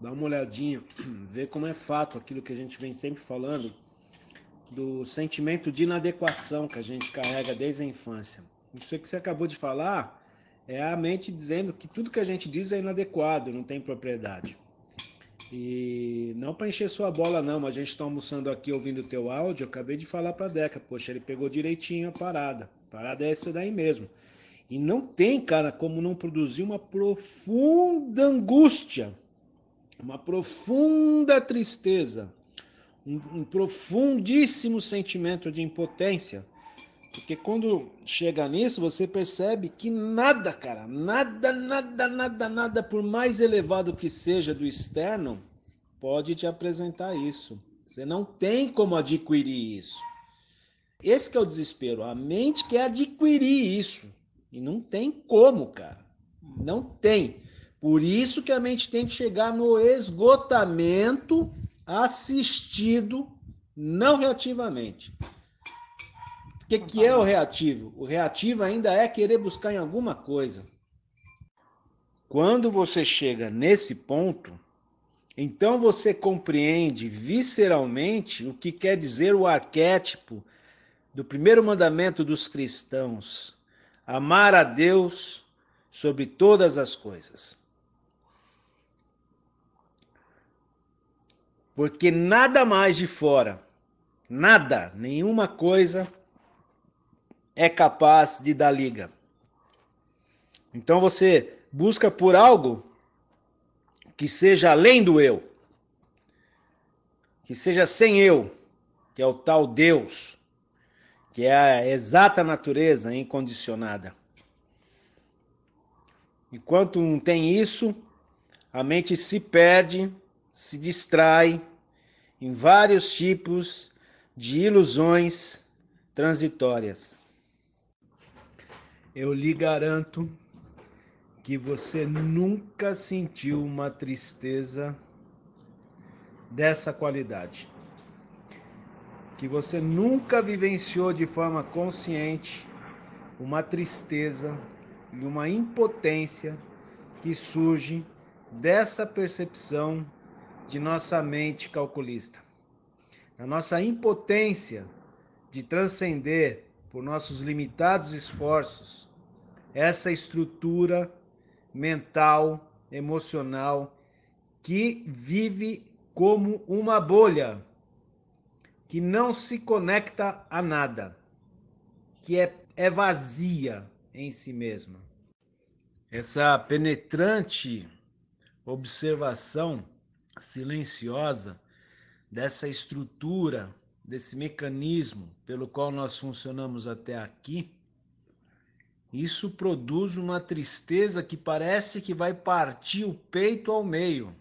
dá uma olhadinha, vê como é fato aquilo que a gente vem sempre falando do sentimento de inadequação que a gente carrega desde a infância. Isso que você acabou de falar é a mente dizendo que tudo que a gente diz é inadequado, não tem propriedade. E não para encher sua bola, não, mas a gente está almoçando aqui ouvindo o teu áudio. Eu acabei de falar para a Deca, poxa, ele pegou direitinho a parada. A parada é essa daí mesmo. E não tem, cara, como não produzir uma profunda angústia uma profunda tristeza, um, um profundíssimo sentimento de impotência. Porque quando chega nisso, você percebe que nada, cara, nada, nada, nada, nada, por mais elevado que seja do externo, pode te apresentar isso. Você não tem como adquirir isso. Esse que é o desespero. A mente quer adquirir isso. E não tem como, cara. Não tem. Por isso que a mente tem que chegar no esgotamento assistido não reativamente. O que, que é o reativo? O reativo ainda é querer buscar em alguma coisa. Quando você chega nesse ponto, então você compreende visceralmente o que quer dizer o arquétipo do primeiro mandamento dos cristãos: amar a Deus sobre todas as coisas. porque nada mais de fora, nada, nenhuma coisa é capaz de dar liga. Então você busca por algo que seja além do eu, que seja sem eu, que é o tal Deus, que é a exata natureza incondicionada. Enquanto não tem isso, a mente se perde se distrai em vários tipos de ilusões transitórias. Eu lhe garanto que você nunca sentiu uma tristeza dessa qualidade. Que você nunca vivenciou de forma consciente uma tristeza e uma impotência que surge dessa percepção de nossa mente calculista. Na nossa impotência de transcender por nossos limitados esforços essa estrutura mental, emocional que vive como uma bolha que não se conecta a nada, que é, é vazia em si mesma. Essa penetrante observação silenciosa dessa estrutura, desse mecanismo pelo qual nós funcionamos até aqui, isso produz uma tristeza que parece que vai partir o peito ao meio,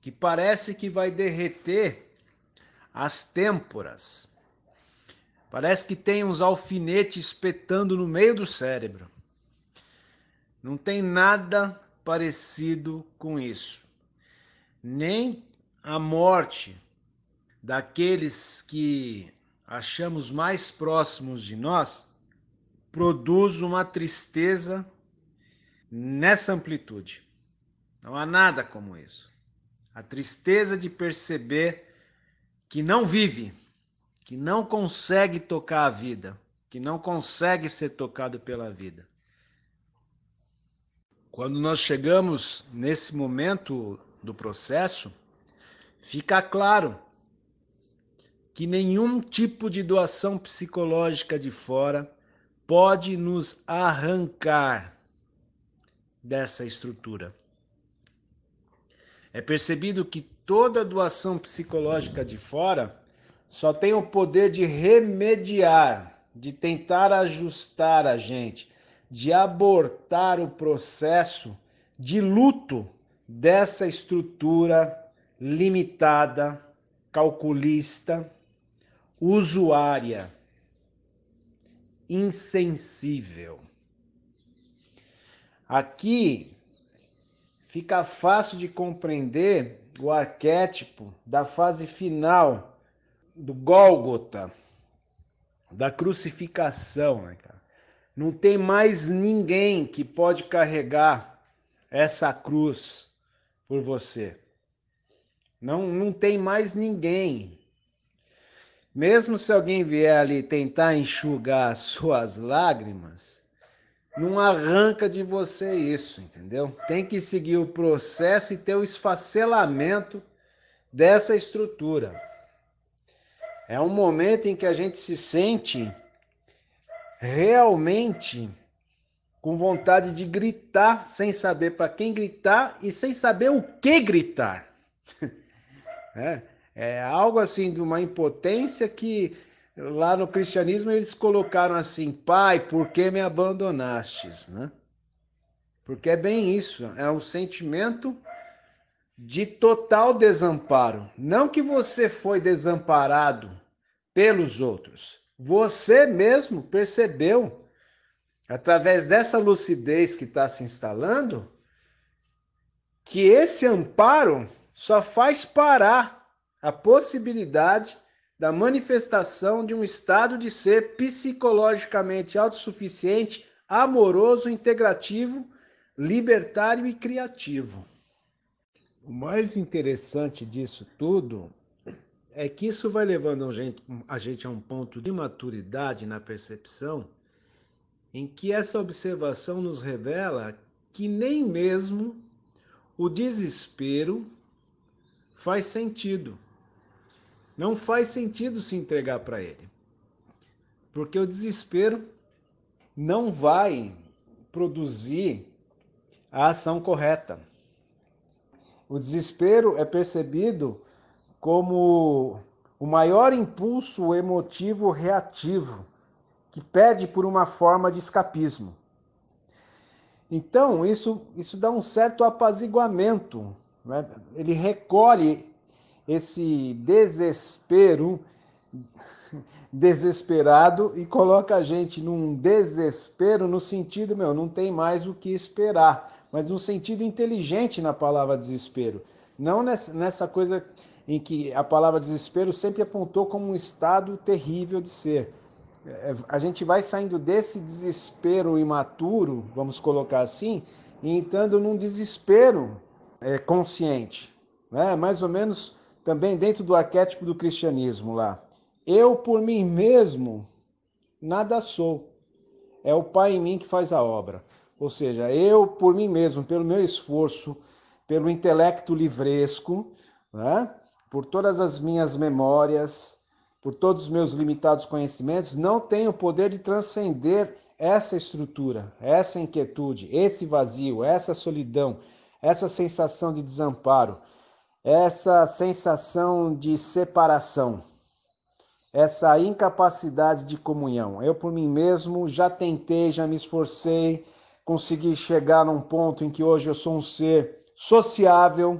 que parece que vai derreter as têmporas. Parece que tem uns alfinetes espetando no meio do cérebro. Não tem nada parecido com isso nem a morte daqueles que achamos mais próximos de nós produz uma tristeza nessa amplitude. Não há nada como isso. A tristeza de perceber que não vive, que não consegue tocar a vida, que não consegue ser tocado pela vida. Quando nós chegamos nesse momento do processo, fica claro que nenhum tipo de doação psicológica de fora pode nos arrancar dessa estrutura. É percebido que toda doação psicológica de fora só tem o poder de remediar, de tentar ajustar a gente, de abortar o processo de luto dessa estrutura limitada, calculista, usuária, insensível. Aqui fica fácil de compreender o arquétipo da fase final do Gólgota, da crucificação. Né, Não tem mais ninguém que pode carregar essa cruz por você. Não, não tem mais ninguém. Mesmo se alguém vier ali tentar enxugar suas lágrimas, não arranca de você isso, entendeu? Tem que seguir o processo e ter o esfacelamento dessa estrutura. É um momento em que a gente se sente realmente com vontade de gritar, sem saber para quem gritar e sem saber o que gritar. É, é algo assim de uma impotência que lá no cristianismo eles colocaram assim: Pai, por que me abandonastes? Né? Porque é bem isso, é um sentimento de total desamparo. Não que você foi desamparado pelos outros, você mesmo percebeu através dessa lucidez que está se instalando, que esse amparo só faz parar a possibilidade da manifestação de um estado de ser psicologicamente autossuficiente, amoroso, integrativo, libertário e criativo. O mais interessante disso tudo é que isso vai levando a gente, a gente a um ponto de maturidade na percepção em que essa observação nos revela que nem mesmo o desespero faz sentido. Não faz sentido se entregar para ele. Porque o desespero não vai produzir a ação correta. O desespero é percebido como o maior impulso emotivo reativo que pede por uma forma de escapismo. Então, isso, isso dá um certo apaziguamento. Né? Ele recolhe esse desespero desesperado e coloca a gente num desespero no sentido, meu, não tem mais o que esperar, mas no sentido inteligente na palavra desespero. Não nessa coisa em que a palavra desespero sempre apontou como um estado terrível de ser é, a gente vai saindo desse desespero imaturo, vamos colocar assim, e entrando num desespero é, consciente, né? mais ou menos também dentro do arquétipo do cristianismo lá. Eu por mim mesmo nada sou. É o Pai em mim que faz a obra. Ou seja, eu por mim mesmo, pelo meu esforço, pelo intelecto livresco, né? por todas as minhas memórias, por todos os meus limitados conhecimentos, não tenho o poder de transcender essa estrutura, essa inquietude, esse vazio, essa solidão, essa sensação de desamparo, essa sensação de separação, essa incapacidade de comunhão. Eu, por mim mesmo, já tentei, já me esforcei, consegui chegar num ponto em que hoje eu sou um ser sociável,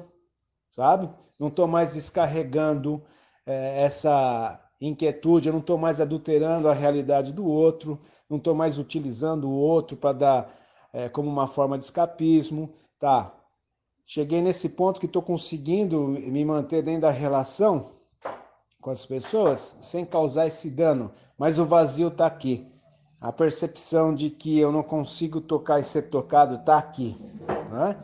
sabe? Não estou mais descarregando é, essa inquietude, eu não estou mais adulterando a realidade do outro, não estou mais utilizando o outro para dar é, como uma forma de escapismo. Tá, cheguei nesse ponto que estou conseguindo me manter dentro da relação com as pessoas sem causar esse dano, mas o vazio está aqui. A percepção de que eu não consigo tocar e ser tocado está aqui. Né?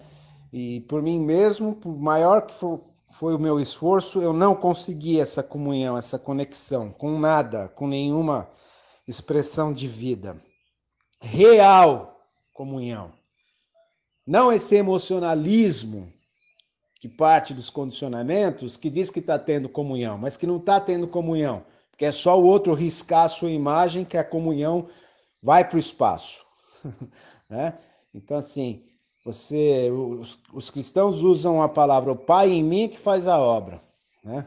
E por mim mesmo, por maior que for, foi o meu esforço, eu não consegui essa comunhão, essa conexão com nada, com nenhuma expressão de vida. Real comunhão. Não esse emocionalismo que parte dos condicionamentos, que diz que está tendo comunhão, mas que não está tendo comunhão, porque é só o outro riscar a sua imagem que a comunhão vai para o espaço. né? Então, assim, você, os, os cristãos usam a palavra o Pai em mim é que faz a obra, né?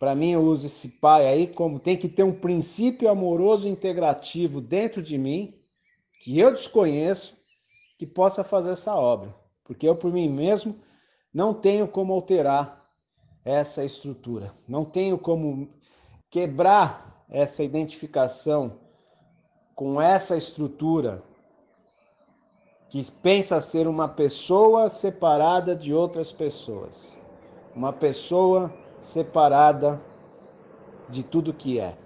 Para mim, eu uso esse pai aí como tem que ter um princípio amoroso integrativo dentro de mim, que eu desconheço, que possa fazer essa obra. Porque eu, por mim mesmo, não tenho como alterar essa estrutura, não tenho como quebrar essa identificação com essa estrutura que pensa ser uma pessoa separada de outras pessoas, uma pessoa separada de tudo que é.